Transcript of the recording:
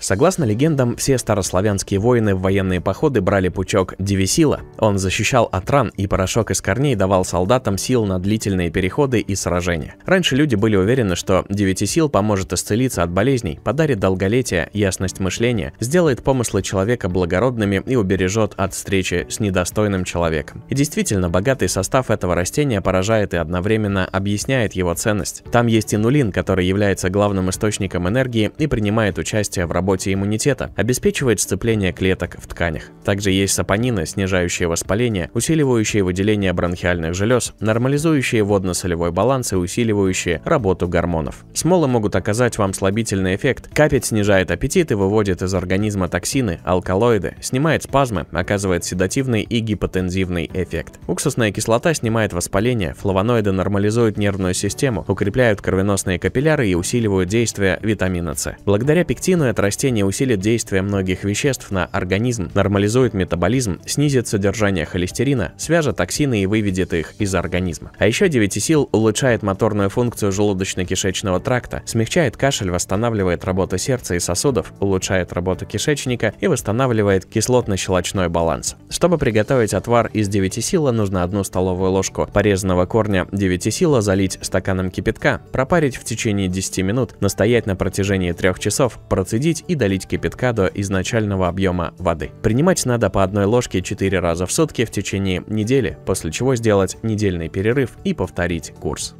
Согласно легендам, все старославянские воины в военные походы брали пучок девисила. Он защищал от ран, и порошок из корней давал солдатам сил на длительные переходы и сражения. Раньше люди были уверены, что девятисил поможет исцелиться от болезней, подарит долголетие, ясность мышления, сделает помыслы человека благородными и убережет от встречи с недостойным человеком. И действительно, богатый состав этого растения поражает и одновременно объясняет его ценность. Там есть инулин, который является главным источником энергии и принимает участие в работе работе иммунитета, обеспечивает сцепление клеток в тканях. Также есть сапонины, снижающие воспаление, усиливающие выделение бронхиальных желез, нормализующие водно-солевой баланс и усиливающие работу гормонов. Смолы могут оказать вам слабительный эффект. Капец снижает аппетит и выводит из организма токсины, алкалоиды, снимает спазмы, оказывает седативный и гипотензивный эффект. Уксусная кислота снимает воспаление, флавоноиды нормализуют нервную систему, укрепляют кровеносные капилляры и усиливают действие витамина С. Благодаря пектину это растение растения усилит действие многих веществ на организм, нормализует метаболизм, снизит содержание холестерина, свяжет токсины и выведет их из организма. А еще девятисил улучшает моторную функцию желудочно-кишечного тракта, смягчает кашель, восстанавливает работу сердца и сосудов, улучшает работу кишечника и восстанавливает кислотно-щелочной баланс. Чтобы приготовить отвар из девятисила, нужно одну столовую ложку порезанного корня девятисила залить стаканом кипятка, пропарить в течение 10 минут, настоять на протяжении 3 часов, процедить и долить кипятка до изначального объема воды. Принимать надо по одной ложке 4 раза в сутки в течение недели, после чего сделать недельный перерыв и повторить курс.